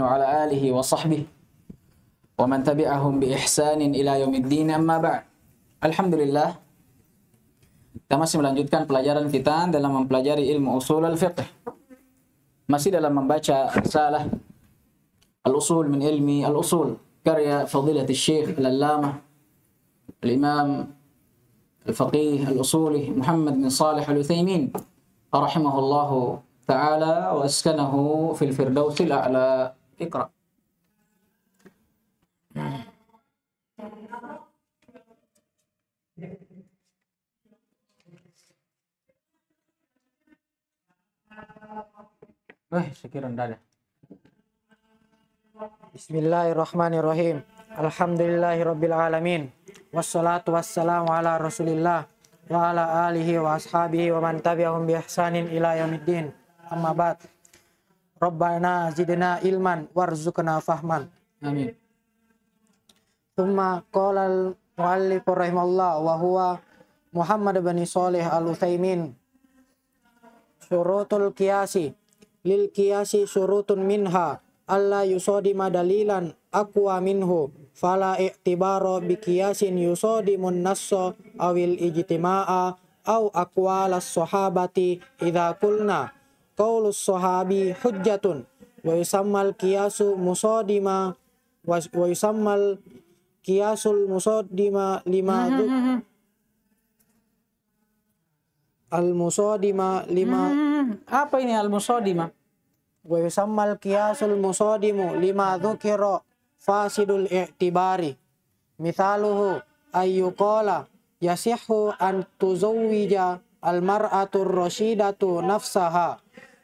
وعلى آله وصحبه ومن تبعهم بإحسان إلى يوم الدين أما بعد Alhamdulillah Kita masih melanjutkan pelajaran kita dalam mempelajari ilmu usul al-fiqh Masih dalam membaca risalah Al-usul min ilmi al-usul Karya Fadilat Syekh Al-Allamah Al-Imam Al-Faqih Al-Usuli Muhammad bin Salih Al-Uthaymin Rahimahullahu ta'ala wa askanahu fil firdausil a'la Iqra. Hmm. Wah, eh, sekir rendah deh. Bismillahirrahmanirrahim. Alhamdulillahirrabbilalamin. Wassalatu wassalamu ala rasulillah wa ala alihi wa ashabihi wa man tabi'ahum bi ihsanin ila yaumiddin. Amma ba'd. Rabbana zidna ilman warzuqna fahman. Amin. Tsumma qala al-muallif rahimallahu wa huwa Muhammad bin Shalih Al-Utsaimin. Syurutul qiyasi lil qiyasi syurutun minha alla yusadima dalilan aqwa minhu fala i'tibara bi qiyasin yusadimun nassa awil ijtima'a au aqwalas sahabati idza qulna qaulus sahabi hujjatun wa yusammal qiyasu musadima wa yusammal qiyasul musadima lima hmm, hmm, hmm, al musadima lima apa ini al musadima wa yusammal qiyasul musadimu lima dzukira fasidul i'tibari mithaluhu ayyuqala yasihhu an tuzawwija al mar'atu rasyidatu nafsaha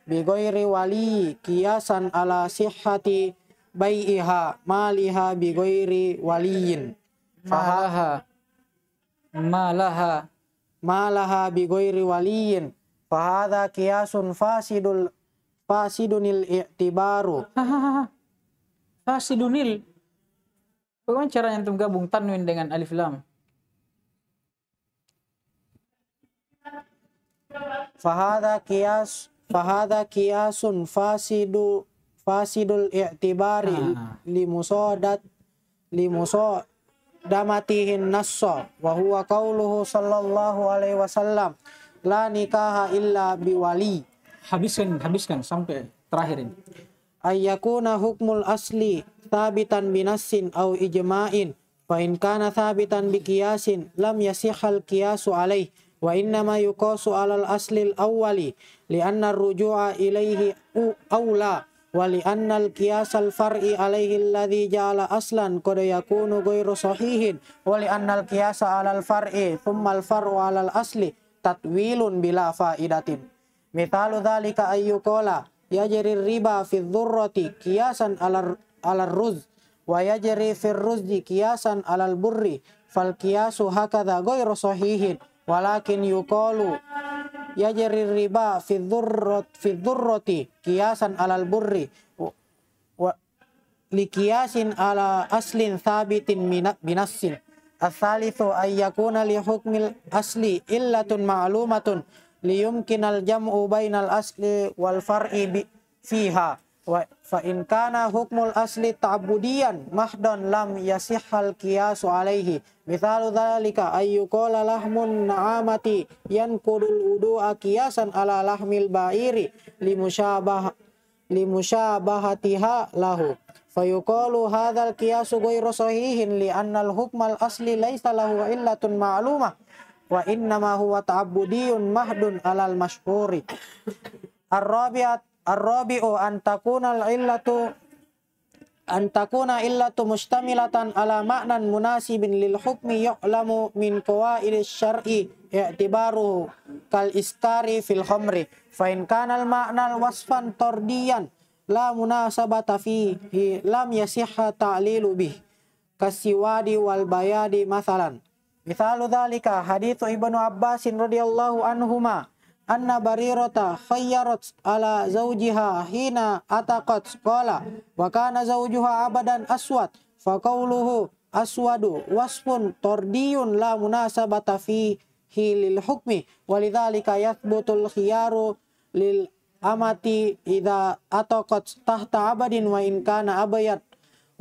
bigoiri wali kiasan ala sihhati bai'iha maliha bigoiri waliyin fahaha malaha malaha bigoiri waliyin fahadha kiasun fasidul fasidunil i'tibaru fasidunil bagaimana cara yang gabung tanwin dengan alif lam fahadha kias fahada kiasun fasidu fasidul i'tibari ah. limusodat limuso damatihin nasso wa huwa qauluhu sallallahu alaihi wasallam la nikaha illa biwali habiskan habiskan sampai terakhir ini ayyakuna hukmul asli tabitan binassin au ijma'in fa in kana thabitan biqiyasin lam yasihal qiyasu alaihi وإنما يقاس على الأصل الأول لأن الرجوع إليه أولى ولأن القياس الفرعي عليه الذي جعل أصلا قد يكون غير صحيح ولأن القياس على الفرع ثم الفرع على الأصل تطويل بلا فائدة مثال ذلك أن يقال يجري الربا في الذرة قياسا على الرز ويجري في الرز قياسا على البر فالقياس هكذا غير صحيح ولكن يقال يجري الربا في الذرة في الذرة قياسا على البر لقياس على أصل ثابت بنص الثالث أن يكون لحكم الأصل إلة معلومة ليمكن الجمع بين الأصل والفرع فيها wa fa in kana hukmul asli ta'budiyan mahdan lam yasihhal qiyasu alaihi mithalu dzalika ayyuqala lahmun na'amati yankudul wudu'a qiyasan ala lahmil ba'iri limusyabah limusyabahatiha lahu fa yuqalu hadzal qiyasu ghairu sahihin li annal hukmal asli laisa lahu illatun ma'lumah wa innama huwa ta'budiyun mahdun alal mashhuri ar Ar-rabi'u an illatu an takuna illatu mustamilatan ala ma'nan munasibin lil hukmi yu'lamu min qawaid syar'i i'tibaru kal istari fil khamri fa in kana al ma'na wasfan tardiyan la munasabata fihi lam yasihha ta'lilu bih kasiwadi wal bayadi masalan misalu dhalika hadithu ibnu abbasin radhiyallahu anhumah anna barirata khayyarat ala zawjiha hina ataqat qala wa kana zawjuha abadan aswad fa qawluhu aswadu wasfun tordiyun la munasabata fi hilil hukmi walidhalika yathbutul khiyaru lil amati idza ataqat tahta abadin wa in kana abayat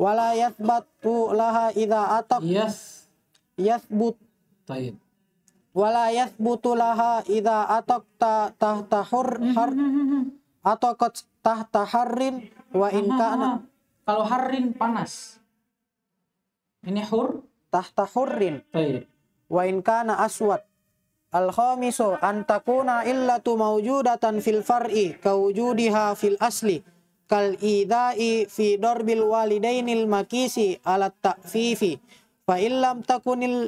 wala yathbatu laha idza ataq yes yathbut Taib wala yathbutu laha idza ataqta tahta mhm, har mhm, mhm, ataqat tahta harrin wa in kana kalau harrin panas ini hur tahta hurrin wa in kana aswad al khamisu an takuna illatu mawjudatan fil far'i kawujudiha fil asli kal idai fi darbil walidainil makisi alat ta'fifi fa illam takunil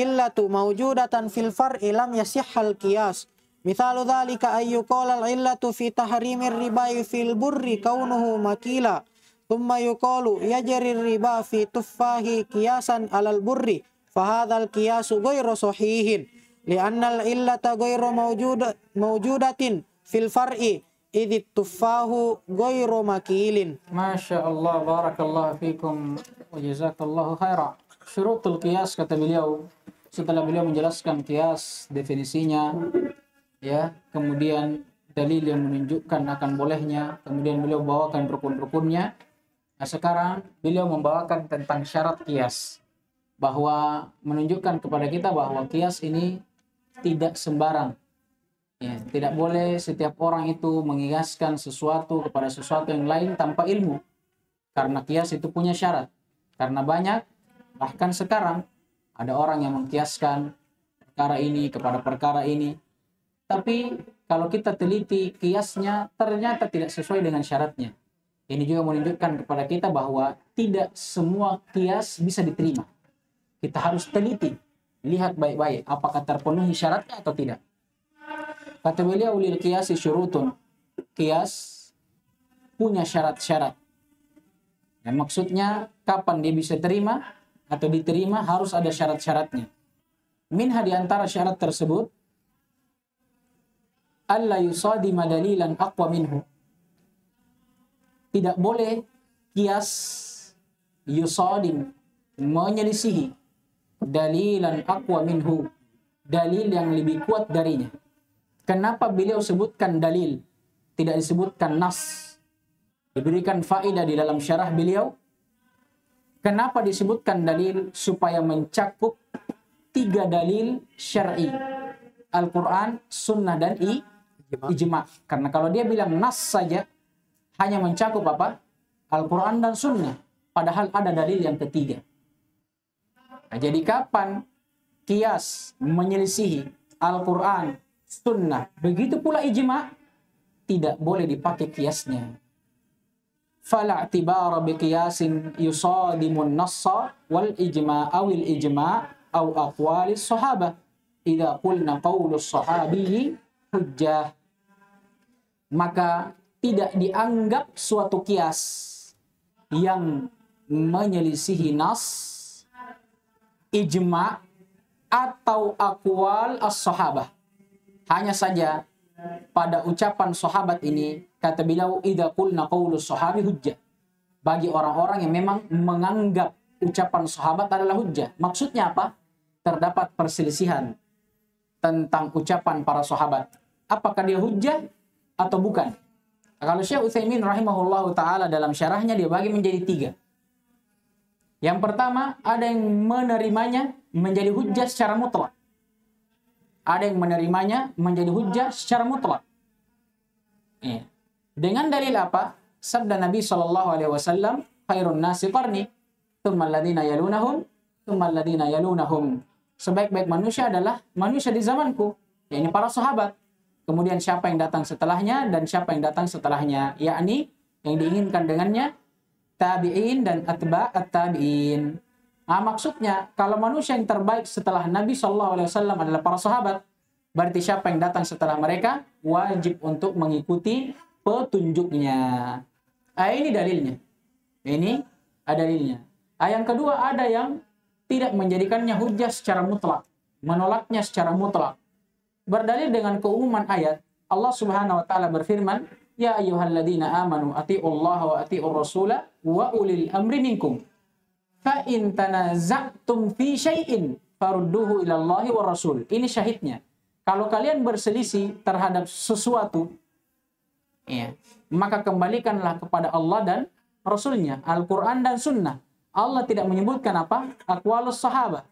illatu mawjudatan fil far'i lam yasihhal qiyas mithalu dhalika ay yuqala al illatu fi tahrimir riba fil burri kaunuhu makila thumma yuqalu yajri riba fi tuffahi qiyasan alal burri fahadha al qiyasu ghairu sahihin لأن العلة غير موجودة موجودة في الفرع إذ التفاه غير مكيل ما شاء الله بارك الله فيكم وجزاك الله خيرا شروط القياس كتب اليوم setelah beliau menjelaskan kias definisinya ya kemudian dalil yang menunjukkan akan bolehnya kemudian beliau bawakan rukun-rukunnya nah sekarang beliau membawakan tentang syarat kias bahwa menunjukkan kepada kita bahwa kias ini tidak sembarang ya tidak boleh setiap orang itu mengigaskan sesuatu kepada sesuatu yang lain tanpa ilmu karena kias itu punya syarat karena banyak bahkan sekarang ada orang yang mengkiaskan perkara ini kepada perkara ini. Tapi kalau kita teliti kiasnya ternyata tidak sesuai dengan syaratnya. Ini juga menunjukkan kepada kita bahwa tidak semua kias bisa diterima. Kita harus teliti, lihat baik-baik apakah terpenuhi syaratnya atau tidak. Kata beliau ulil kias syurutun. Kias punya syarat-syarat. Dan maksudnya kapan dia bisa terima? atau diterima harus ada syarat-syaratnya. Minha di antara syarat tersebut Allah yusadi madalilan aqwa minhu. Tidak boleh kias yusadim menyelisihi dalilan akwa minhu. Dalil yang lebih kuat darinya. Kenapa beliau sebutkan dalil? Tidak disebutkan nas. Diberikan faedah di dalam syarah beliau Kenapa disebutkan dalil supaya mencakup tiga dalil syar'i? Al-Qur'an, sunnah dan i ijma. Karena kalau dia bilang nas saja hanya mencakup apa? Al-Qur'an dan sunnah, padahal ada dalil yang ketiga. Nah, jadi kapan kias menyelisihi Al-Qur'an, sunnah, begitu pula ijma tidak boleh dipakai kiasnya fala i'tibara biqiyasin nassa wal ijma' aw al ijma' aw aqwali idza qulna maka tidak dianggap suatu kias yang menyelisihi nas ijma atau akwal as-sahabah hanya saja pada ucapan sahabat ini Kata beliau, "Idza qulna qaulu sahabi hujjah." Bagi orang-orang yang memang menganggap ucapan sahabat adalah hujjah. Maksudnya apa? Terdapat perselisihan tentang ucapan para sahabat. Apakah dia hujjah atau bukan? kalau Syekh Utsaimin rahimahullah taala dalam syarahnya dia bagi menjadi tiga. Yang pertama, ada yang menerimanya menjadi hujjah secara mutlak. Ada yang menerimanya menjadi hujjah secara mutlak. Iya. Dengan dalil apa? Sabda Nabi Shallallahu Alaihi Wasallam, khairun nasi qarni, thummaladina yalunahum, thummaladina yalunahum. Sebaik-baik manusia adalah manusia di zamanku, yakni para sahabat. Kemudian siapa yang datang setelahnya dan siapa yang datang setelahnya, yakni yang diinginkan dengannya tabi'in dan atba at-tabi'in. Nah, maksudnya kalau manusia yang terbaik setelah Nabi Shallallahu Alaihi Wasallam adalah para sahabat, berarti siapa yang datang setelah mereka wajib untuk mengikuti petunjuknya. Ah, ini dalilnya. Ini ada dalilnya. Ah, yang kedua ada yang tidak menjadikannya hujah secara mutlak, menolaknya secara mutlak. Berdalil dengan keumuman ayat, Allah Subhanahu wa taala berfirman, "Ya ayyuhalladzina amanu atiullaha wa atiur rasula wa ulil amri minkum." Fa in tanaza'tum fi syai'in farudduhu ila Allahi wa rasul. Ini syahidnya. Kalau kalian berselisih terhadap sesuatu, ya maka kembalikanlah kepada Allah dan Rasulnya Al-Quran dan Sunnah Allah tidak menyebutkan apa akwalus sahabat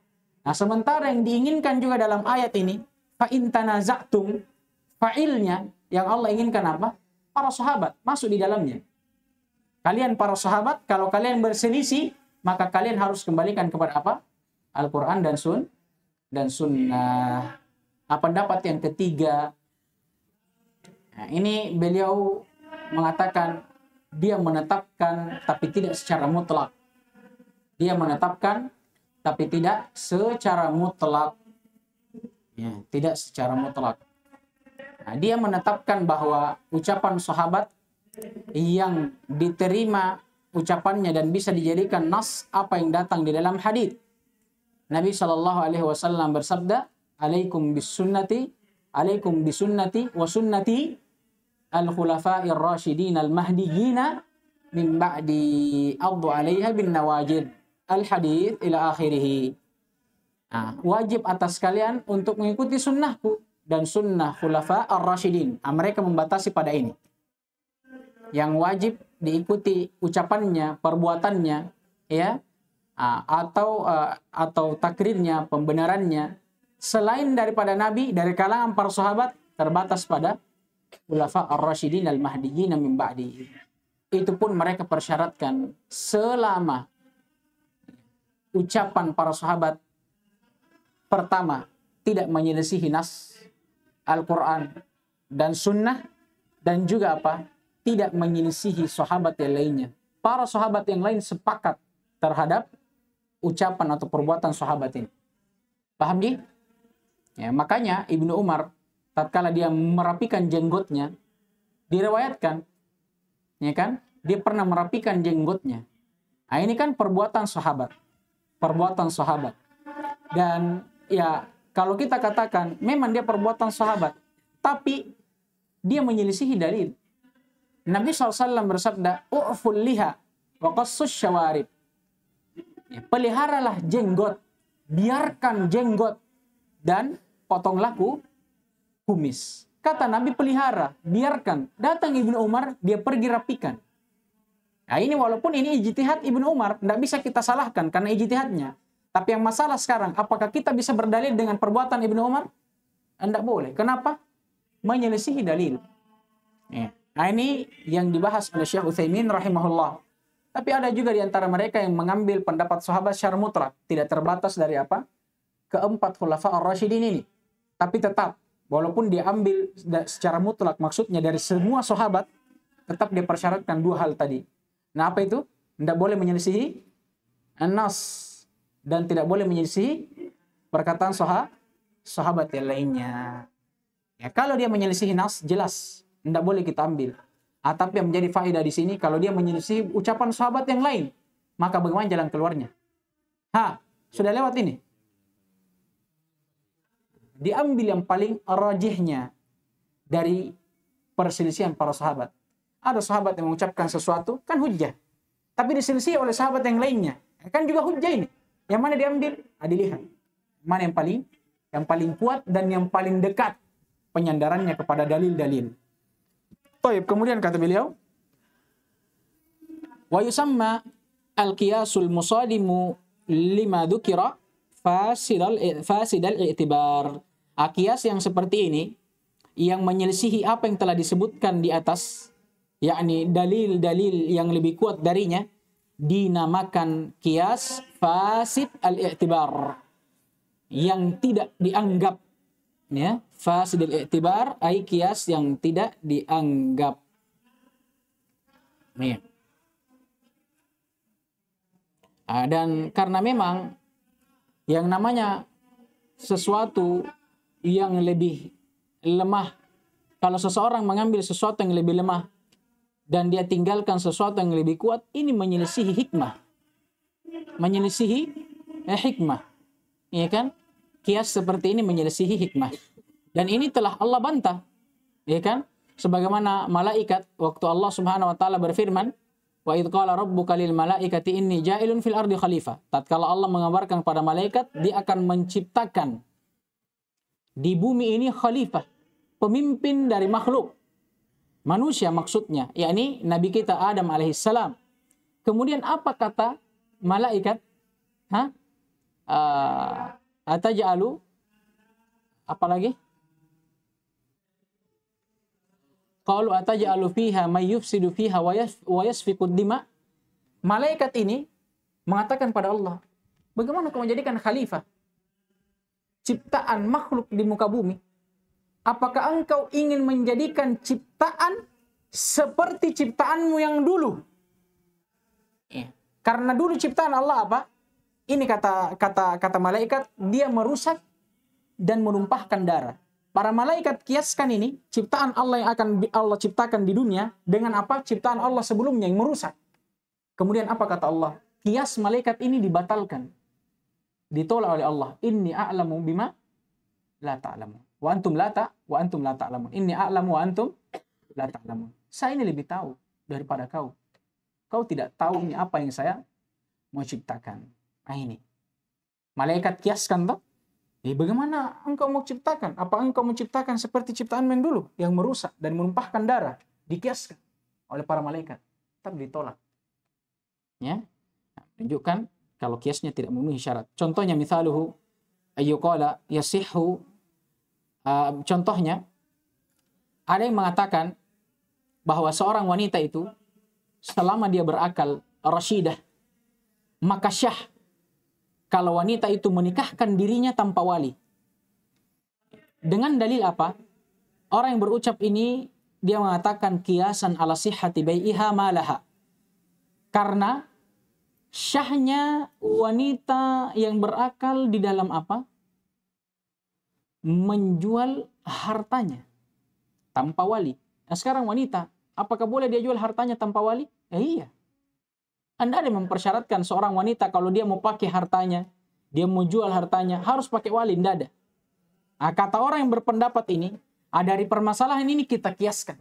nah sementara yang diinginkan juga dalam ayat ini fa'intana za'tum fa'ilnya yang Allah inginkan apa para sahabat masuk di dalamnya kalian para sahabat kalau kalian berselisih maka kalian harus kembalikan kepada apa Al-Quran dan Sun dan Sunnah apa pendapat yang ketiga Nah, ini beliau mengatakan dia menetapkan tapi tidak secara mutlak. Dia menetapkan tapi tidak secara mutlak. Ya, tidak secara mutlak. Nah, dia menetapkan bahwa ucapan sahabat yang diterima ucapannya dan bisa dijadikan nas apa yang datang di dalam hadis. Nabi Shallallahu Alaihi Wasallam bersabda, "Alaikum bisunnati, alaikum bisunnati, sunnati al-khulafa'ir rasyidin al-mahdiyina min ba'di addu 'alaiha bin nawajid al-hadith ila akhirih. Nah, wajib atas kalian untuk mengikuti sunnahku dan sunnah khulafa ar-rasyidin. Nah, mereka membatasi pada ini. Yang wajib diikuti ucapannya, perbuatannya, ya, nah, atau uh, atau takrirnya, pembenarannya. Selain daripada Nabi, dari kalangan para sahabat terbatas pada Khulafa ar rashidin al-Mahdiyyin min ba'di. Itu pun mereka persyaratkan selama ucapan para sahabat pertama tidak menyelisihi nas Al-Quran dan sunnah dan juga apa tidak menyelisihi sahabat yang lainnya para sahabat yang lain sepakat terhadap ucapan atau perbuatan sahabat ini paham Di? ya makanya Ibnu Umar tatkala dia merapikan jenggotnya direwayatkan ya kan dia pernah merapikan jenggotnya nah ini kan perbuatan sahabat perbuatan sahabat dan ya kalau kita katakan memang dia perbuatan sahabat tapi dia menyelisihi dalil Nabi SAW bersabda u'ful liha wa qassus syawarib ya, peliharalah jenggot biarkan jenggot dan potong laku kumis. Kata Nabi pelihara, biarkan. Datang Ibnu Umar, dia pergi rapikan. Nah ini walaupun ini ijtihad Ibnu Umar, tidak bisa kita salahkan karena ijtihadnya. Tapi yang masalah sekarang, apakah kita bisa berdalil dengan perbuatan Ibnu Umar? Tidak boleh. Kenapa? Menyelesihi dalil. Ya. Nah ini yang dibahas oleh Syekh Utsaimin rahimahullah. Tapi ada juga di antara mereka yang mengambil pendapat sahabat secara mutlak, tidak terbatas dari apa? Keempat khulafah ar rashidin ini. Tapi tetap walaupun diambil secara mutlak maksudnya dari semua sahabat tetap dipersyaratkan dua hal tadi. Nah, apa itu? Tidak boleh menyelisihi anas dan tidak boleh menyelisihi perkataan soha, sahabat yang lainnya. Ya, kalau dia menyelisihi nas jelas tidak boleh kita ambil. Ah, tapi yang menjadi faedah di sini kalau dia menyelisihi ucapan sahabat yang lain, maka bagaimana jalan keluarnya? Ha, sudah lewat ini diambil yang paling rajihnya dari perselisihan para sahabat. Ada sahabat yang mengucapkan sesuatu, kan hujah. Tapi diselisih oleh sahabat yang lainnya. Kan juga hujah ini. Yang mana diambil? Nah, dilihat. Mana yang paling yang paling kuat dan yang paling dekat penyandarannya kepada dalil-dalil. Baik, kemudian kata beliau, wa yusamma al-qiyasul musadimu lima dhukira fasidal fasidal i'tibar. Akias yang seperti ini yang menyelisihi apa yang telah disebutkan di atas yakni dalil-dalil yang lebih kuat darinya dinamakan kias fasid al-i'tibar yang tidak dianggap ya fasid al-i'tibar ai kias yang tidak dianggap ya. dan karena memang yang namanya sesuatu yang lebih lemah. Kalau seseorang mengambil sesuatu yang lebih lemah dan dia tinggalkan sesuatu yang lebih kuat, ini menyelisihi hikmah. Menyelisihi eh, hikmah. Iya kan? Kias seperti ini menyelisihi hikmah. Dan ini telah Allah bantah. Iya kan? Sebagaimana malaikat waktu Allah Subhanahu wa taala berfirman, Wa idh qala rabbuka lil malaikati inni ja'ilun fil ardi khalifah. Tatkala Allah mengabarkan kepada malaikat, dia akan menciptakan di bumi ini khalifah, pemimpin dari makhluk. Manusia maksudnya, yakni Nabi kita Adam alaihissalam. Kemudian apa kata malaikat? Hah? Uh, ah, ataja'alu apa lagi? Qalu ataja'alu fiha may yufsidu fiha wayas fikud dima. Malaikat ini mengatakan pada Allah, bagaimana kau menjadikan khalifah? ciptaan makhluk di muka bumi, apakah engkau ingin menjadikan ciptaan seperti ciptaanmu yang dulu? Ya. Karena dulu ciptaan Allah apa? Ini kata kata kata malaikat, dia merusak dan menumpahkan darah. Para malaikat kiaskan ini ciptaan Allah yang akan Allah ciptakan di dunia dengan apa ciptaan Allah sebelumnya yang merusak. Kemudian apa kata Allah? Kias malaikat ini dibatalkan ditolak oleh Allah. Inni a'lamu bima la ta'lamun. Wa antum la ta wa antum la ta'lamun. Inni a'lamu wa antum la ta'lamun. Saya ini lebih tahu daripada kau. Kau tidak tahu ini apa yang saya mau ciptakan. Nah ini. Malaikat kiaskan toh? Eh, bagaimana engkau mau ciptakan? Apa engkau menciptakan seperti ciptaan yang dulu yang merusak dan menumpahkan darah? Dikiaskan oleh para malaikat. Tapi ditolak. Ya, nah, tunjukkan kalau kiasnya tidak memenuhi syarat. Contohnya misaluhu ayyuqala yasihu uh, ah, contohnya ada yang mengatakan bahwa seorang wanita itu selama dia berakal rasyidah maka syah kalau wanita itu menikahkan dirinya tanpa wali. Dengan dalil apa? Orang yang berucap ini dia mengatakan kiasan ala sihhati bai'iha malaha. Karena syahnya wanita yang berakal di dalam apa? Menjual hartanya tanpa wali. Nah, sekarang wanita, apakah boleh dia jual hartanya tanpa wali? Eh, iya. Anda ada mempersyaratkan seorang wanita kalau dia mau pakai hartanya, dia mau jual hartanya, harus pakai wali, tidak ada. Nah, kata orang yang berpendapat ini, ah, dari permasalahan ini kita kiaskan.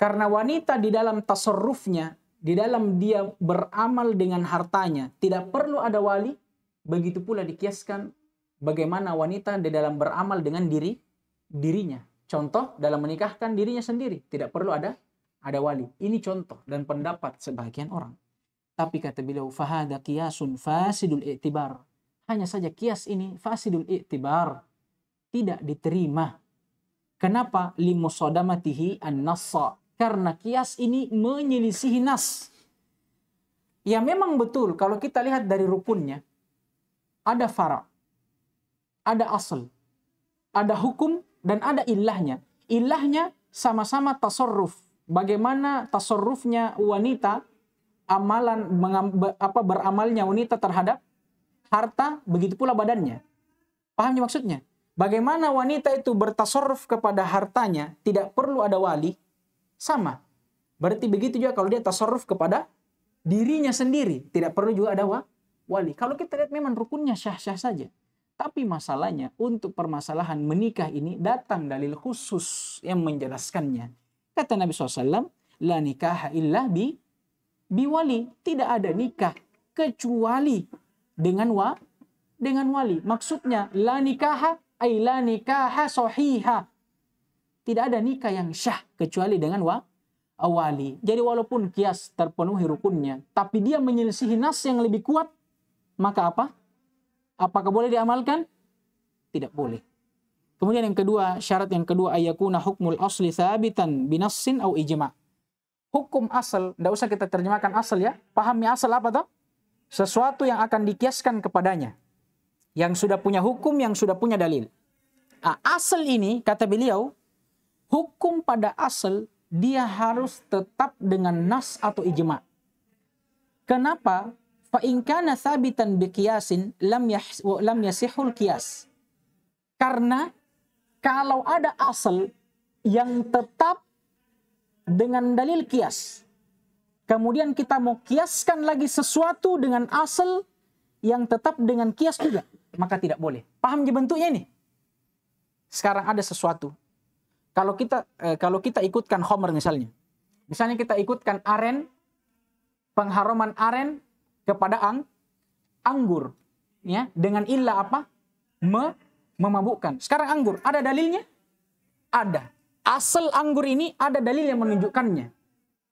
Karena wanita di dalam tasarrufnya, di dalam dia beramal dengan hartanya, tidak perlu ada wali, begitu pula dikiaskan bagaimana wanita di dalam beramal dengan diri dirinya. Contoh dalam menikahkan dirinya sendiri, tidak perlu ada ada wali. Ini contoh dan pendapat sebagian orang. Tapi kata beliau, fahada kiasun fasidul i'tibar. Hanya saja kias ini fasidul i'tibar. Tidak diterima. Kenapa? Limusodamatihi an-nassa. Karena kias ini menyelisihi nas. Ya memang betul kalau kita lihat dari rukunnya. Ada fara. Ada asal. Ada hukum dan ada ilahnya. Ilahnya sama-sama tasorruf. Bagaimana tasorrufnya wanita, amalan apa beramalnya wanita terhadap harta, begitu pula badannya. Pahamnya maksudnya? Bagaimana wanita itu bertasorruf kepada hartanya, tidak perlu ada wali, sama. Berarti begitu juga kalau dia tasarruf kepada dirinya sendiri. Tidak perlu juga ada wa, wali. Kalau kita lihat memang rukunnya syah-syah saja. Tapi masalahnya untuk permasalahan menikah ini datang dalil khusus yang menjelaskannya. Kata Nabi SAW, La nikah illa bi, bi wali. Tidak ada nikah kecuali dengan wa, dengan wali. Maksudnya, la nikaha ay la nikaha sohiha tidak ada nikah yang syah kecuali dengan wa wali. Jadi walaupun kias terpenuhi rukunnya, tapi dia menyelisihi nas yang lebih kuat, maka apa? Apakah boleh diamalkan? Tidak boleh. Kemudian yang kedua, syarat yang kedua ayakuna hukmul asli thabitan binassin au ijma. Hukum asal, tidak usah kita terjemahkan asal ya. Pahami asal apa toh? Sesuatu yang akan dikiaskan kepadanya. Yang sudah punya hukum, yang sudah punya dalil. Ah, asal ini, kata beliau, hukum pada asal dia harus tetap dengan nas atau ijma. Kenapa? Fa in kana thabitan bi lam lam yasihul qiyas. Karena kalau ada asal yang tetap dengan dalil kias. Kemudian kita mau kiaskan lagi sesuatu dengan asal yang tetap dengan kias juga. Maka tidak boleh. Paham bentuknya ini? Sekarang ada sesuatu kalau kita eh, kalau kita ikutkan homer misalnya. Misalnya kita ikutkan aren pengharuman aren kepada ang anggur ya dengan ilah apa? Me, memabukkan. Sekarang anggur, ada dalilnya? Ada. Asal anggur ini ada dalil yang menunjukkannya.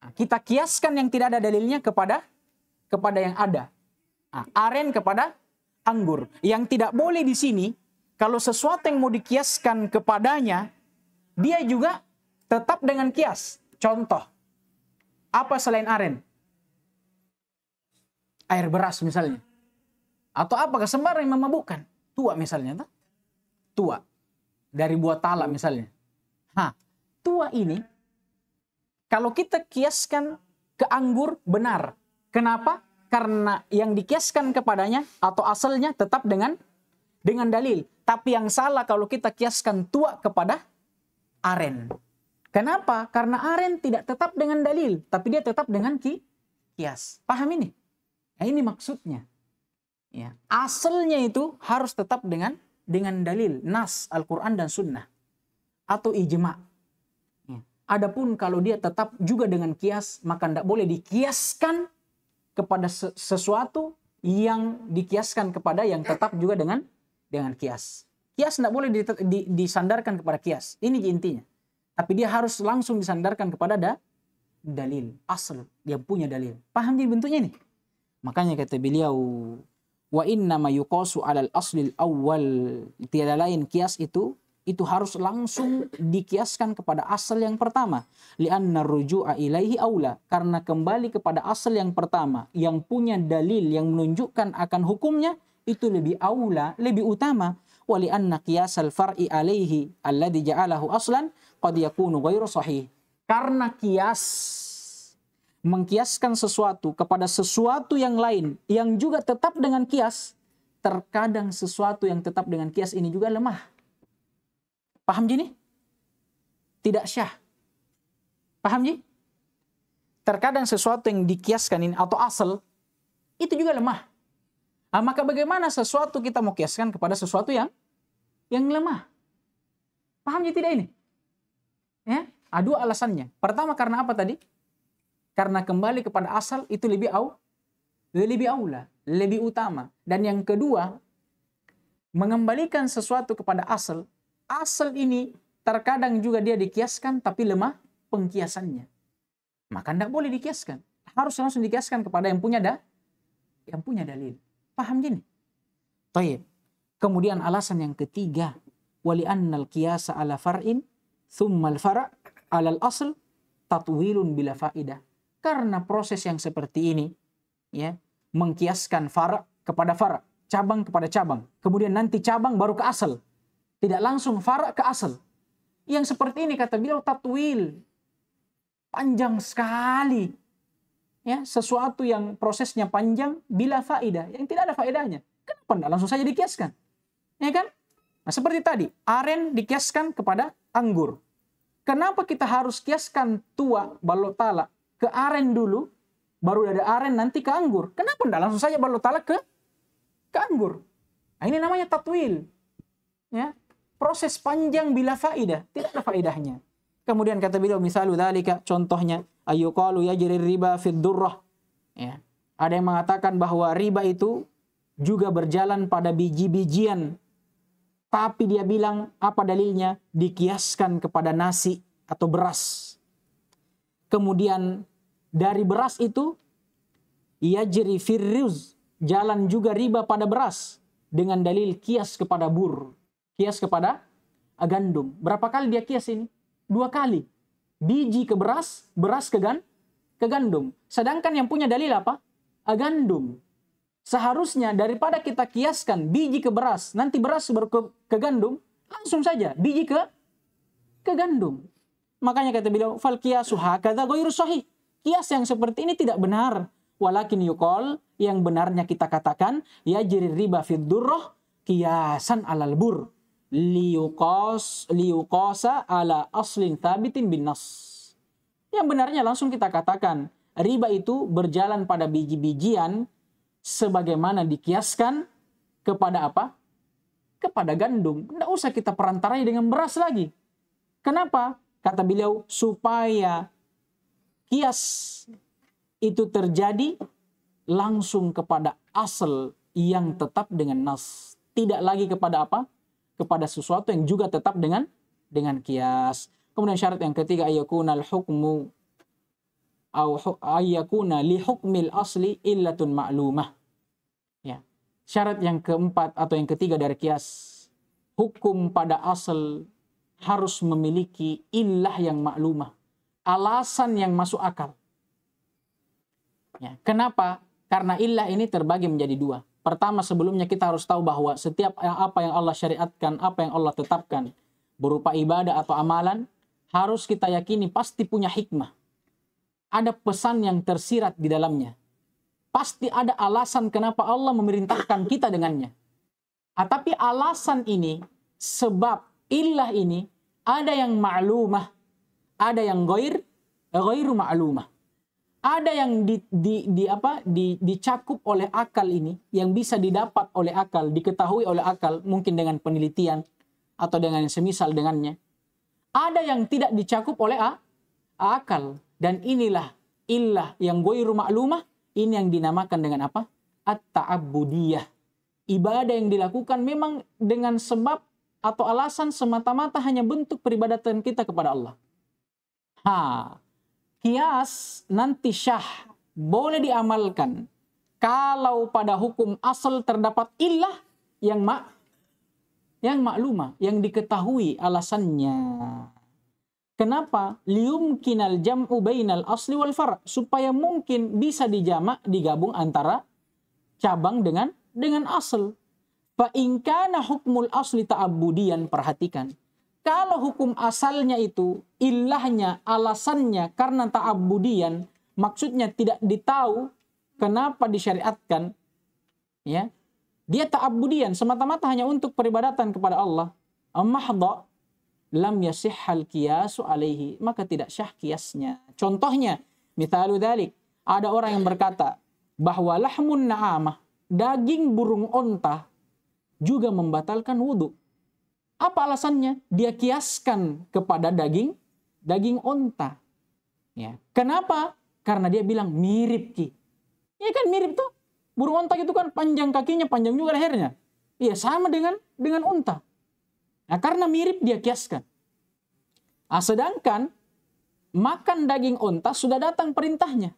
Nah, kita kiaskan yang tidak ada dalilnya kepada kepada yang ada. Nah, aren kepada anggur. Yang tidak boleh di sini kalau sesuatu yang mau dikiaskan kepadanya dia juga tetap dengan kias. Contoh, apa selain aren? Air beras misalnya. Atau apa kesembaran yang memabukkan? Tua misalnya. Tak? Tua. Dari buah tala misalnya. Nah, tua ini kalau kita kiaskan ke anggur benar. Kenapa? Karena yang dikiaskan kepadanya atau asalnya tetap dengan dengan dalil. Tapi yang salah kalau kita kiaskan tua kepada Aren. Kenapa? Karena Aren tidak tetap dengan dalil, tapi dia tetap dengan ki kias. Paham ini? Nah, ini maksudnya. Ya, asalnya itu harus tetap dengan dengan dalil nas Al-Qur'an dan sunnah atau ijma. Ya. Adapun kalau dia tetap juga dengan kias, maka tidak boleh dikiaskan kepada sesuatu yang dikiaskan kepada yang tetap juga dengan dengan kias. Kias tidak boleh disandarkan kepada kias. Ini intinya. Tapi dia harus langsung disandarkan kepada da, dalil, asal dia punya dalil. Paham jadi bentuknya ini? Makanya kata beliau, wa inna ma yuqasu alal aslil awal. Tiada lain kias itu itu harus langsung dikiaskan kepada asal yang pertama. Lianna ruju'a ilaihi aula. Karena kembali kepada asal yang pertama, yang punya dalil yang menunjukkan akan hukumnya, itu lebih aula, lebih utama far'i alaihi alladhi aslan qad yakunu Karena kias mengkiaskan sesuatu kepada sesuatu yang lain yang juga tetap dengan kias, terkadang sesuatu yang tetap dengan kias ini juga lemah. Paham Jini? Tidak syah. Paham Ji? Terkadang sesuatu yang dikiaskan ini atau asal itu juga lemah. Nah, maka bagaimana sesuatu kita mau kiaskan kepada sesuatu yang yang lemah? Pahamnya tidak ini? Ya, ada ah, dua alasannya. Pertama karena apa tadi? Karena kembali kepada asal itu lebih au, lebih aula, lebih utama. Dan yang kedua, mengembalikan sesuatu kepada asal. Asal ini terkadang juga dia dikiaskan tapi lemah pengkiasannya. Maka tidak boleh dikiaskan. Harus langsung dikiaskan kepada yang punya dah, yang punya dalil. Paham jin? Taib. Kemudian alasan yang ketiga, wali annal kiasa ala far'in thummal fara' alal asl tatwilun bila faidah. Karena proses yang seperti ini ya, mengkiaskan fara' kepada fara', cabang kepada cabang, kemudian nanti cabang baru ke asal. Tidak langsung fara' ke asal. Yang seperti ini kata beliau tatwil. Panjang sekali ya sesuatu yang prosesnya panjang bila faedah yang tidak ada faedahnya. Kenapa tidak langsung saja dikiaskan? Ya kan? Nah, seperti tadi, aren dikiaskan kepada anggur. Kenapa kita harus kiaskan tua balotala ke aren dulu, baru ada aren nanti ke anggur? Kenapa tidak langsung saja balotala ke ke anggur? Nah, ini namanya tatwil. Ya, proses panjang bila faedah, tidak ada faedahnya. Kemudian kata beliau misalu kak contohnya ya yajri riba fid durrah. Ya. Ada yang mengatakan bahwa riba itu juga berjalan pada biji-bijian. Tapi dia bilang apa dalilnya? Dikiaskan kepada nasi atau beras. Kemudian dari beras itu ia yajri firruz jalan juga riba pada beras dengan dalil kias kepada bur, kias kepada gandum. Berapa kali dia kias ini? dua kali. Biji ke beras, beras ke, gan, ke gandum. Sedangkan yang punya dalil apa? Gandum. Seharusnya daripada kita kiaskan biji ke beras, nanti beras baru ke, ke gandum, langsung saja biji ke ke gandum. Makanya kata beliau, fal kiasu hakadha ghairu sahih. Kias yang seperti ini tidak benar. Walakin yukol, yang benarnya kita katakan, ya jiri riba fid durroh, kiasan alal bur liukos liukosa ala aslin tabitin bin nas. Yang benarnya langsung kita katakan, riba itu berjalan pada biji-bijian sebagaimana dikiaskan kepada apa? Kepada gandum. Tidak usah kita perantarai dengan beras lagi. Kenapa? Kata beliau, supaya kias itu terjadi langsung kepada asal yang tetap dengan nas. Tidak lagi kepada apa? kepada sesuatu yang juga tetap dengan dengan kias. Kemudian syarat yang ketiga ayakunal hukmu au ayakuna li hukmil asli illatun ma'lumah. Ya. Syarat yang keempat atau yang ketiga dari kias hukum pada asal harus memiliki illah yang maklumah, alasan yang masuk akal. Ya, kenapa? Karena illah ini terbagi menjadi dua. Pertama sebelumnya kita harus tahu bahwa setiap apa yang Allah syariatkan, apa yang Allah tetapkan berupa ibadah atau amalan harus kita yakini pasti punya hikmah. Ada pesan yang tersirat di dalamnya. Pasti ada alasan kenapa Allah memerintahkan kita dengannya. Ah, tapi alasan ini, sebab ilah ini ada yang ma'lumah, ada yang goir, goiru ma'lumah ada yang di, di, di apa di, dicakup oleh akal ini yang bisa didapat oleh akal diketahui oleh akal mungkin dengan penelitian atau dengan yang semisal dengannya ada yang tidak dicakup oleh a, akal dan inilah illah yang rumah lumah. ini yang dinamakan dengan apa at-ta'abbudiyah ibadah yang dilakukan memang dengan sebab atau alasan semata-mata hanya bentuk peribadatan kita kepada Allah ha Kias nanti syah boleh diamalkan kalau pada hukum asal terdapat ilah yang mak yang maklumah, yang diketahui alasannya. Kenapa? Lium kinal jam ubainal asli wal far supaya mungkin bisa dijamak digabung antara cabang dengan dengan asal. Fa ingkana hukmul asli taabudian perhatikan. Kalau hukum asalnya itu ilahnya, alasannya karena ta'abudian, maksudnya tidak ditahu kenapa disyariatkan, ya. Dia ta'abudian semata-mata hanya untuk peribadatan kepada Allah. Mahdha lam yasihhal qiyasu alaihi, maka tidak syah kiasnya. Contohnya, mithalu dalik, ada orang yang berkata bahwa lahmun na'amah, daging burung onta juga membatalkan wudhu apa alasannya? Dia kiaskan kepada daging daging unta Ya. Kenapa? Karena dia bilang mirip ki. Ya kan mirip tuh. Burung unta itu kan panjang kakinya, panjang juga lehernya. Iya sama dengan dengan unta Nah karena mirip dia kiaskan. Nah, sedangkan makan daging unta sudah datang perintahnya.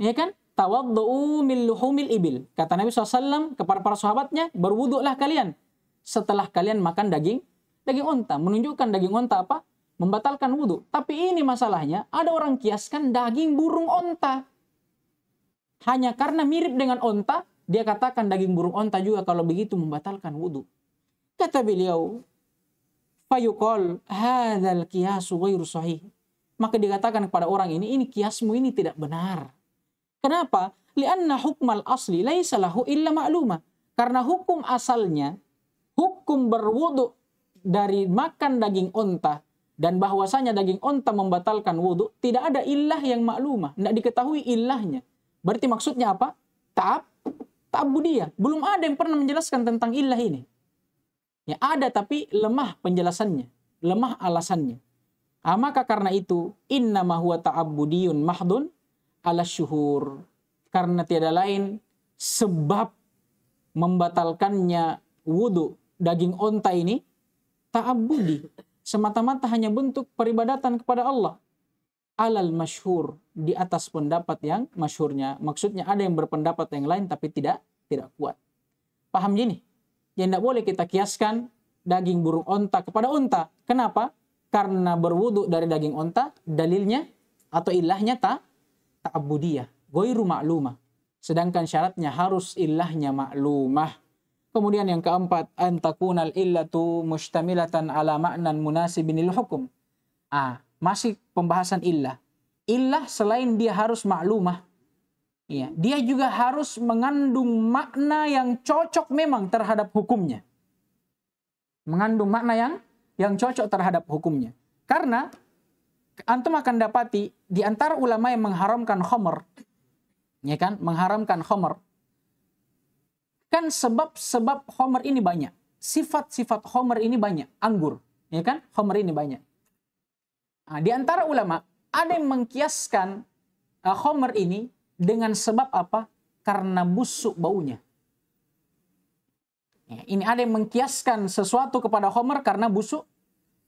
Ya kan? Tawaddu'u min luhumil ibil. Kata Nabi SAW kepada para sahabatnya, berwuduklah kalian setelah kalian makan daging daging unta. Menunjukkan daging unta apa? Membatalkan wudhu. Tapi ini masalahnya, ada orang kiaskan daging burung unta. Hanya karena mirip dengan unta, dia katakan daging burung unta juga kalau begitu membatalkan wudhu. Kata beliau, fayukol hadal kiasu ghairu sahih. Maka dikatakan kepada orang ini, ini kiasmu ini tidak benar. Kenapa? Lianna hukmal asli laisa lahu illa ma'luma. Karena hukum asalnya hukum berwudu dari makan daging onta dan bahwasanya daging onta membatalkan wudu tidak ada ilah yang maklumah, tidak diketahui ilahnya. Berarti maksudnya apa? Tab, dia Belum ada yang pernah menjelaskan tentang ilah ini. Ya ada tapi lemah penjelasannya, lemah alasannya. Ah, maka karena itu inna ma'huwa ta'abbudiyun mahdun ala syuhur. Karena tiada lain sebab membatalkannya wudhu daging onta ini takabudi semata-mata hanya bentuk peribadatan kepada Allah alal masyhur di atas pendapat yang masyhurnya maksudnya ada yang berpendapat yang lain tapi tidak tidak kuat paham gini yang tidak boleh kita kiaskan daging burung onta kepada onta kenapa karena berwuduk dari daging onta dalilnya atau ilahnya tak ta'abudiyah goiru ma'lumah sedangkan syaratnya harus ilahnya maklumah Kemudian yang keempat, antakunal illatu mustamilatan ala maknan munasibinil hukum. Ah, masih pembahasan illah. Illah selain dia harus maklumah, ya, dia juga harus mengandung makna yang cocok memang terhadap hukumnya. Mengandung makna yang yang cocok terhadap hukumnya. Karena antum akan dapati di antara ulama yang mengharamkan khomer, ya kan, mengharamkan khomer, Kan sebab-sebab Homer ini banyak. Sifat-sifat Homer ini banyak. Anggur, ya kan? Homer ini banyak. Nah, di antara ulama ada yang mengkiaskan uh, Homer ini dengan sebab apa? Karena busuk baunya. Ya, ini ada yang mengkiaskan sesuatu kepada Homer karena busuk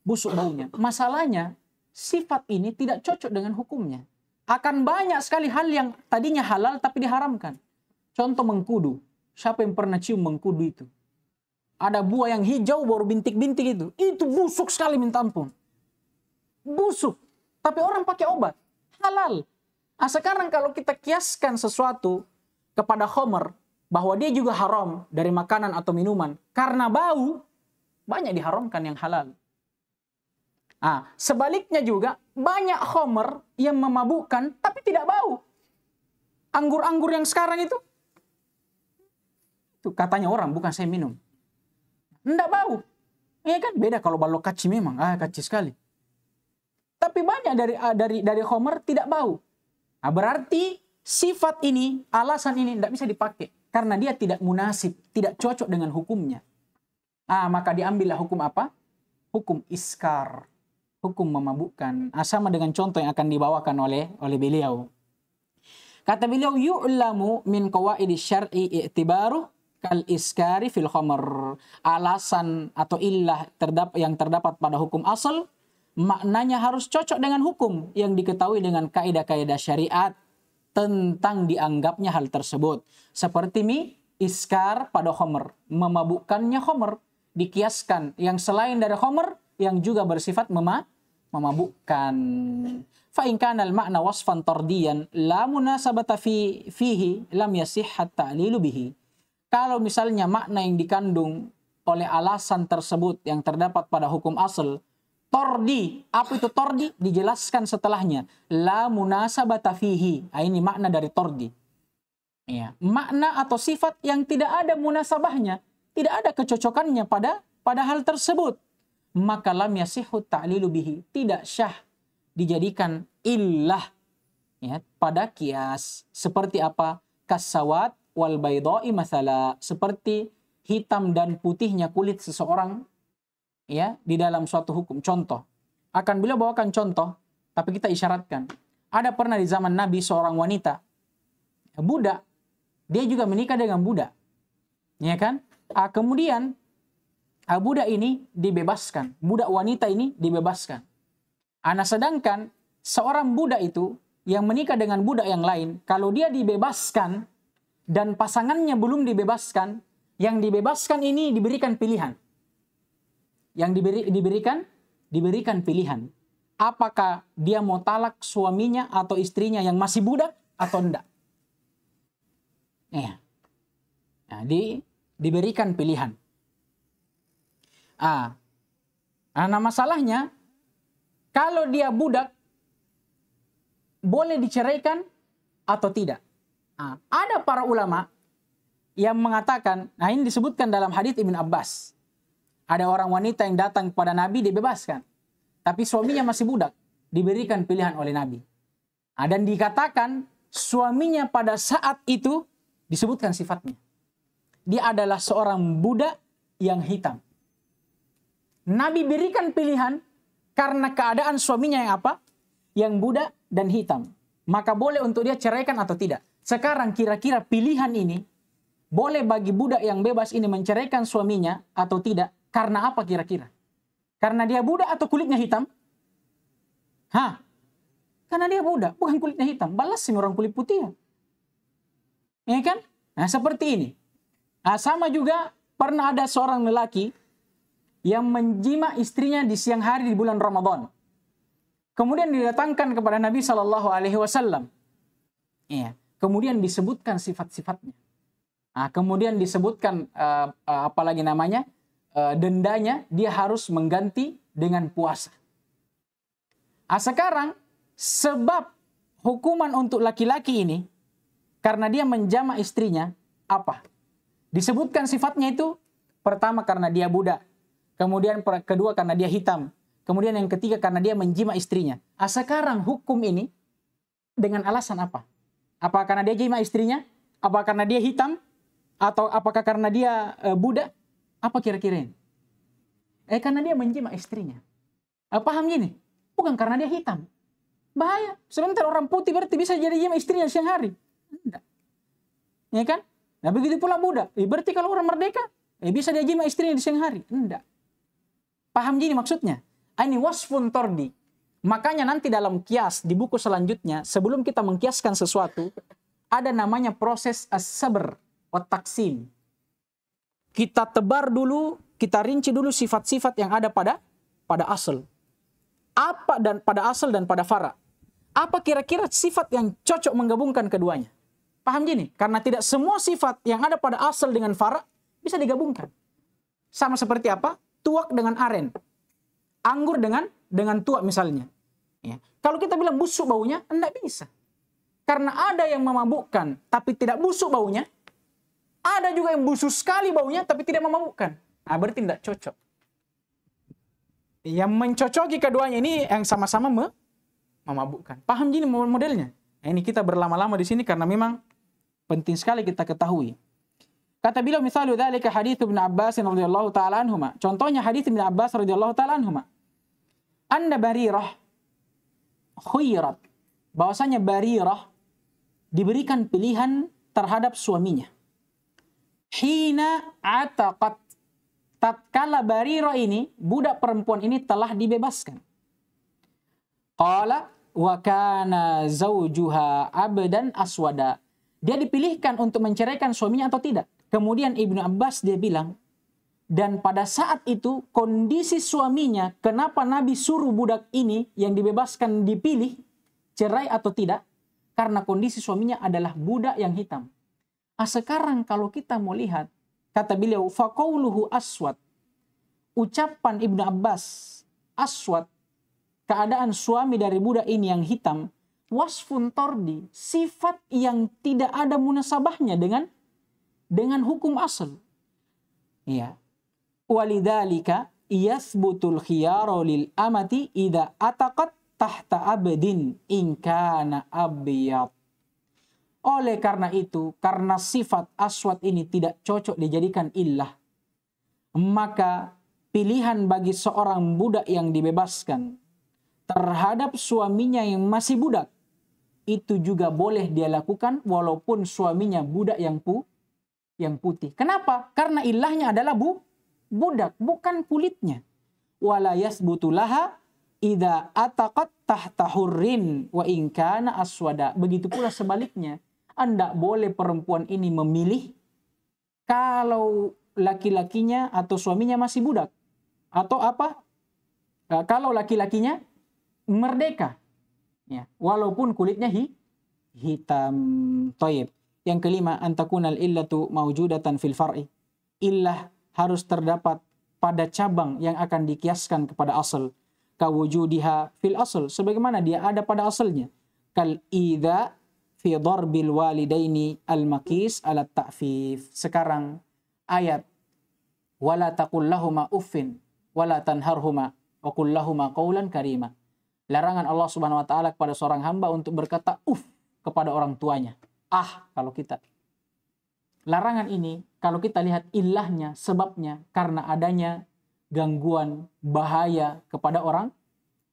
busuk baunya. Masalahnya sifat ini tidak cocok dengan hukumnya. Akan banyak sekali hal yang tadinya halal tapi diharamkan. Contoh mengkudu. Siapa yang pernah cium mengkudu itu? Ada buah yang hijau baru bintik-bintik itu. Itu busuk sekali minta ampun. Busuk. Tapi orang pakai obat. Halal. Nah sekarang kalau kita kiaskan sesuatu kepada Homer. Bahwa dia juga haram dari makanan atau minuman. Karena bau, banyak diharamkan yang halal. Ah, sebaliknya juga banyak Homer yang memabukkan tapi tidak bau. Anggur-anggur yang sekarang itu itu katanya orang, bukan saya minum. Tidak bau. Ya kan beda kalau balok kaci memang, ah kaci sekali. Tapi banyak dari ah, dari dari Homer tidak bau. Nah, berarti sifat ini, alasan ini tidak bisa dipakai karena dia tidak munasib, tidak cocok dengan hukumnya. Ah, maka diambillah hukum apa? Hukum iskar, hukum memabukkan. Ah, sama dengan contoh yang akan dibawakan oleh oleh beliau. Kata beliau yu'lamu min qawaidi syar'i i'tibaruh kal iskari fil khomer. Alasan atau ilah terdapat yang terdapat pada hukum asal maknanya harus cocok dengan hukum yang diketahui dengan kaidah-kaidah syariat tentang dianggapnya hal tersebut. Seperti mi iskar pada khomer, memabukkannya khomer dikiaskan yang selain dari khomer yang juga bersifat memak memabukkan. فإن كان makna وصفا طرديا لا مناسبة fihi lam لم يصح التعليل bihi kalau misalnya makna yang dikandung oleh alasan tersebut yang terdapat pada hukum asal, tordi, apa itu tordi? Dijelaskan setelahnya. La munasabata fihi. Nah, ini makna dari tordi. Ya. Makna atau sifat yang tidak ada munasabahnya. Tidak ada kecocokannya pada pada hal tersebut. Maka lam yasihu ta'lilu bihi. Tidak syah dijadikan illah ya, pada kias. Seperti apa? Kasawat wal baydai masalah seperti hitam dan putihnya kulit seseorang ya di dalam suatu hukum. Contoh, akan beliau bawakan contoh, tapi kita isyaratkan. Ada pernah di zaman Nabi seorang wanita budak, dia juga menikah dengan budak. Ya kan? Ah, kemudian ah, budak ini dibebaskan, budak wanita ini dibebaskan. anak ah, sedangkan seorang budak itu yang menikah dengan budak yang lain, kalau dia dibebaskan, dan pasangannya belum dibebaskan, yang dibebaskan ini diberikan pilihan. Yang diberi, diberikan diberikan pilihan. Apakah dia mau talak suaminya atau istrinya yang masih budak atau enggak? Ya. Nah, di, diberikan pilihan. Ah. ah. Nah, masalahnya kalau dia budak boleh diceraikan atau tidak? Nah, ada para ulama yang mengatakan, nah ini disebutkan dalam hadis Ibn Abbas. Ada orang wanita yang datang kepada Nabi dibebaskan. Tapi suaminya masih budak. Diberikan pilihan oleh Nabi. Nah, dan dikatakan suaminya pada saat itu disebutkan sifatnya. Dia adalah seorang budak yang hitam. Nabi berikan pilihan karena keadaan suaminya yang apa? Yang budak dan hitam. Maka boleh untuk dia ceraikan atau tidak. Sekarang kira-kira pilihan ini boleh bagi budak yang bebas ini menceraikan suaminya atau tidak? Karena apa kira-kira? Karena dia budak atau kulitnya hitam? Hah? Karena dia budak, bukan kulitnya hitam. Balas sih orang kulit putih ya. Iya kan? Nah seperti ini. Nah, sama juga pernah ada seorang lelaki yang menjima istrinya di siang hari di bulan Ramadan. Kemudian didatangkan kepada Nabi Shallallahu Alaihi Wasallam. Iya kemudian disebutkan sifat-sifatnya. Nah, kemudian disebutkan uh, eh, eh, apalagi namanya uh, dendanya dia harus mengganti dengan puasa. Nah, sekarang sebab hukuman untuk laki-laki ini karena dia menjama istrinya apa? Disebutkan sifatnya itu pertama karena dia budak, kemudian kedua karena dia hitam, kemudian yang ketiga karena dia menjima istrinya. Nah, sekarang hukum ini dengan alasan apa? Apa karena dia jima istrinya? Apa karena dia hitam? Atau apakah karena dia e, Buddha? Apa kira-kira ini? Eh karena dia menjima istrinya. Eh, paham gini? Bukan karena dia hitam. Bahaya. Sebentar orang putih berarti bisa jadi jima istrinya siang hari. Enggak. Ya kan? Nah begitu pula Buddha. Eh, berarti kalau orang merdeka, eh, bisa dia jima istrinya di siang hari. Enggak. Paham gini maksudnya? Ini wasfun tordi. Makanya nanti dalam kias di buku selanjutnya, sebelum kita mengkiaskan sesuatu, ada namanya proses as-sabr, Kita tebar dulu, kita rinci dulu sifat-sifat yang ada pada pada asal. Apa dan pada asal dan pada fara. Apa kira-kira sifat yang cocok menggabungkan keduanya? Paham gini? Karena tidak semua sifat yang ada pada asal dengan fara bisa digabungkan. Sama seperti apa? Tuak dengan aren. Anggur dengan dengan tua misalnya. Ya. Kalau kita bilang busuk baunya, enggak bisa. Karena ada yang memabukkan tapi tidak busuk baunya. Ada juga yang busuk sekali baunya tapi tidak memabukkan. Nah, berarti tidak cocok. Yang mencocoki keduanya ini yang sama-sama memabukkan. Paham gini modelnya? Nah, ini kita berlama-lama di sini karena memang penting sekali kita ketahui. Kata beliau misalnya dalika hadis Ibnu Abbas radhiyallahu taala anhuma. Contohnya hadis Ibnu Abbas radhiyallahu taala anhuma. Anna barirah khuyirat. Bahwasanya barirah diberikan pilihan terhadap suaminya. Hina ataqat. Tatkala barirah ini, budak perempuan ini telah dibebaskan. Qala wa kana zawjuha abdan aswada. Dia dipilihkan untuk menceraikan suaminya atau tidak. Kemudian Ibnu Abbas dia bilang, dan pada saat itu kondisi suaminya kenapa Nabi suruh budak ini yang dibebaskan dipilih cerai atau tidak karena kondisi suaminya adalah budak yang hitam. Ah, sekarang kalau kita mau lihat kata beliau faqauluhu aswat, ucapan Ibnu Abbas aswat, keadaan suami dari budak ini yang hitam wasfun tordi sifat yang tidak ada munasabahnya dengan dengan hukum asal. Iya, yasbutul khiyaru lil amati ataqat tahta abdin abiyat. Oleh karena itu, karena sifat aswat ini tidak cocok dijadikan ilah, maka pilihan bagi seorang budak yang dibebaskan terhadap suaminya yang masih budak itu juga boleh dia lakukan walaupun suaminya budak yang pu yang putih. Kenapa? Karena ilahnya adalah bu budak, bukan kulitnya. Wala yasbutulaha idza ataqat tahta hurrin wa in kana aswada. Begitu pula sebaliknya. Anda boleh perempuan ini memilih kalau laki-lakinya atau suaminya masih budak atau apa? Eh, kalau laki-lakinya merdeka. Ya, walaupun kulitnya hi, hitam. Toyib. Yang kelima, antakunal illatu maujudatan fil far'i. Illah harus terdapat pada cabang yang akan dikiaskan kepada asal. Kawujudiha fil asal. Sebagaimana dia ada pada asalnya. Kal ida fi darbil walidaini al makis al ta'fif. Sekarang ayat wala taqul lahuma uffin wala tanharhuma wa qul lahuma qawlan karima. Larangan Allah Subhanahu wa taala kepada seorang hamba untuk berkata uff kepada orang tuanya. Ah kalau kita larangan ini kalau kita lihat ilahnya, sebabnya karena adanya gangguan bahaya kepada orang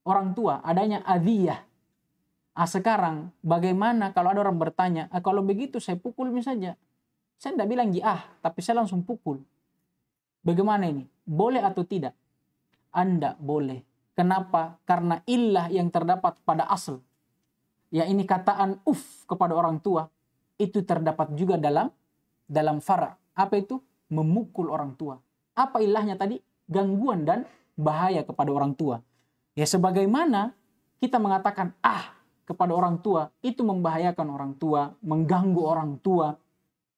orang tua, adanya adiyah. Ah, sekarang bagaimana kalau ada orang bertanya, ah, kalau begitu saya pukul misalnya. Saya tidak bilang ya, ah, tapi saya langsung pukul. Bagaimana ini? Boleh atau tidak? Anda boleh. Kenapa? Karena ilah yang terdapat pada asal. Ya ini kataan uff kepada orang tua. Itu terdapat juga dalam dalam fara. Apa itu? Memukul orang tua. Apa ilahnya tadi? Gangguan dan bahaya kepada orang tua. Ya sebagaimana kita mengatakan ah kepada orang tua itu membahayakan orang tua, mengganggu orang tua,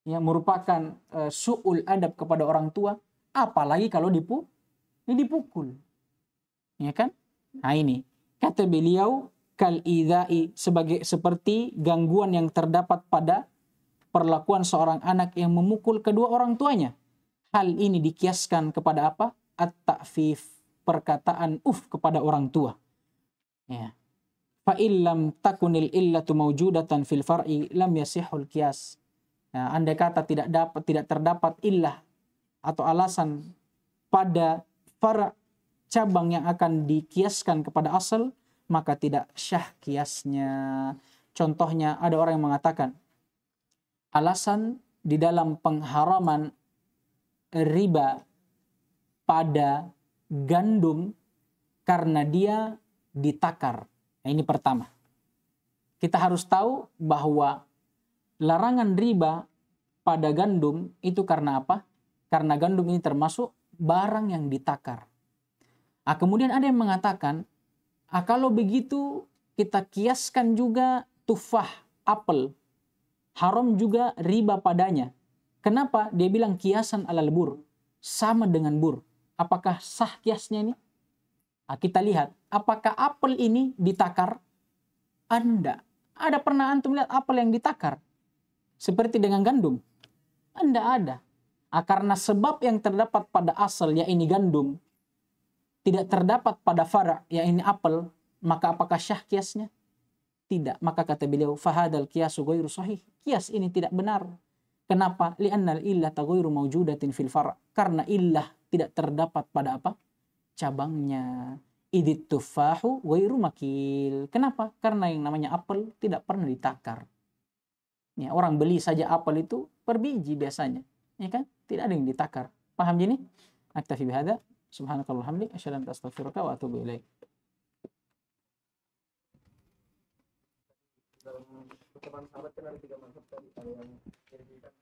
ya merupakan uh, suul adab kepada orang tua, apalagi kalau dipu ini dipukul. Ya kan? Nah ini kata beliau kal sebagai seperti gangguan yang terdapat pada perlakuan seorang anak yang memukul kedua orang tuanya. Hal ini dikiaskan kepada apa? At-ta'fif, perkataan uf kepada orang tua. Ya. Fa'illam takunil illatu mawjudatan fil far'i lam yasihul kias. Ya, andai kata tidak dapat tidak terdapat illah atau alasan pada para cabang yang akan dikiaskan kepada asal maka tidak syah kiasnya. Contohnya ada orang yang mengatakan alasan di dalam pengharaman riba pada gandum karena dia ditakar. Nah, ini pertama. Kita harus tahu bahwa larangan riba pada gandum itu karena apa? Karena gandum ini termasuk barang yang ditakar. Nah, kemudian ada yang mengatakan, ah, kalau begitu kita kiaskan juga tufah apel haram juga riba padanya. Kenapa? Dia bilang kiasan ala lebur. sama dengan bur. Apakah sah kiasnya ini? Nah, kita lihat, apakah apel ini ditakar? Anda, ada pernah antum lihat apel yang ditakar? Seperti dengan gandum. Anda ada. Nah, karena sebab yang terdapat pada asal, yakni gandum, tidak terdapat pada ya yakni apel, maka apakah syah kiasnya? Tidak. Maka kata beliau, fahadal kiasu goyru sahih kias ini tidak benar. Kenapa? Li'annal illah taghayru mawjudatin fil far' karena illah tidak terdapat pada apa? cabangnya. Idit tufahu ghayru makil. Kenapa? Karena yang namanya apel tidak pernah ditakar. Ya, orang beli saja apel itu per biji biasanya. Ya kan? Tidak ada yang ditakar. Paham gini? Aktafi bihadza. Subhanakallahumma wa bihamdika asyhadu an la ilaha illa anta astaghfiruka wa atubu ilaik. teman sahabat kan ada tiga mazhab tadi yang jadi